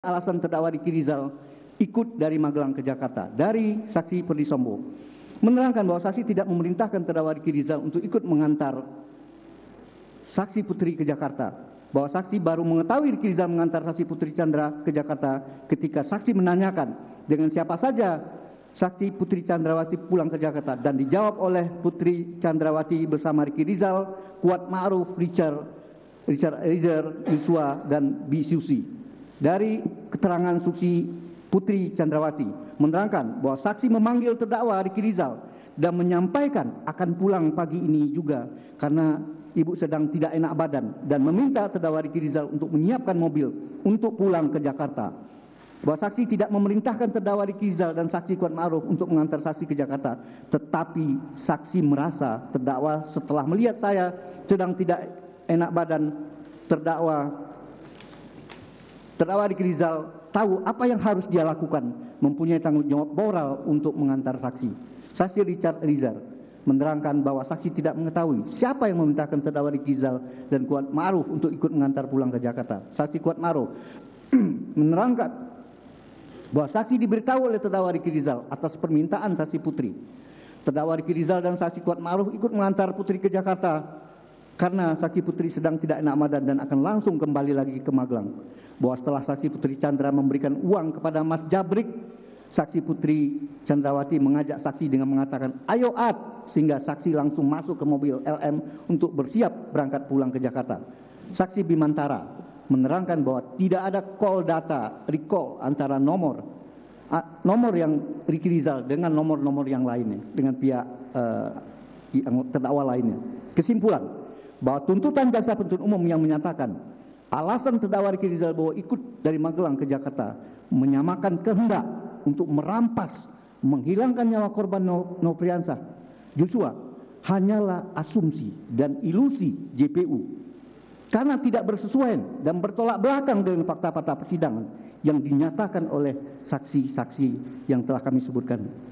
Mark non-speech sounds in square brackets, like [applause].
alasan terdakwa Riki Rizal ikut dari Magelang ke Jakarta dari saksi Sombo menerangkan bahwa saksi tidak memerintahkan terdakwa Riki Rizal untuk ikut mengantar saksi Putri ke Jakarta bahwa saksi baru mengetahui Riki Rizal mengantar saksi Putri Chandra ke Jakarta ketika saksi menanyakan dengan siapa saja saksi Putri Chandrawati pulang ke Jakarta dan dijawab oleh Putri Chandrawati bersama Riki Rizal, Kuat Ma'ruf, Richard Richard Eliezer, Yusua, dan B. Susi. Dari keterangan Suci Putri Chandrawati menerangkan bahwa saksi memanggil terdakwa Riki Rizal dan menyampaikan akan pulang pagi ini juga karena ibu sedang tidak enak badan dan meminta terdakwa Riki Rizal untuk menyiapkan mobil untuk pulang ke Jakarta. Bahwa saksi tidak memerintahkan terdakwa Riki Rizal dan saksi Kuat Ma'ruf untuk mengantar saksi ke Jakarta, tetapi saksi merasa terdakwa setelah melihat saya sedang tidak enak badan, terdakwa Terdakwa Riki Rizal tahu apa yang harus dia lakukan, mempunyai tanggung jawab moral untuk mengantar saksi. Saksi Richard Rizal menerangkan bahwa saksi tidak mengetahui siapa yang memintakan terdakwa Riki Rizal dan Kuat Ma'ruf untuk ikut mengantar pulang ke Jakarta. Saksi Kuat Ma'ruf [clears throat] menerangkan bahwa saksi diberitahu oleh terdakwa Riki Rizal atas permintaan saksi Putri. Terdakwa Riki Rizal dan saksi Kuat Ma'ruf ikut mengantar Putri ke Jakarta karena saksi putri sedang tidak enak madan dan akan langsung kembali lagi ke Magelang. Bahwa setelah saksi putri Chandra memberikan uang kepada Mas Jabrik, saksi putri Chandrawati mengajak saksi dengan mengatakan, ayo at, sehingga saksi langsung masuk ke mobil LM untuk bersiap berangkat pulang ke Jakarta. Saksi Bimantara menerangkan bahwa tidak ada call data recall antara nomor nomor yang Riki Rizal dengan nomor-nomor yang lainnya dengan pihak uh, yang terdakwa lainnya. Kesimpulan, bahwa tuntutan jaksa penuntut umum yang menyatakan alasan terdakwa Riki Rizal bahwa ikut dari Magelang ke Jakarta menyamakan kehendak untuk merampas menghilangkan nyawa korban Nofriansa Joshua hanyalah asumsi dan ilusi JPU karena tidak bersesuaian dan bertolak belakang dengan fakta-fakta persidangan yang dinyatakan oleh saksi-saksi yang telah kami sebutkan.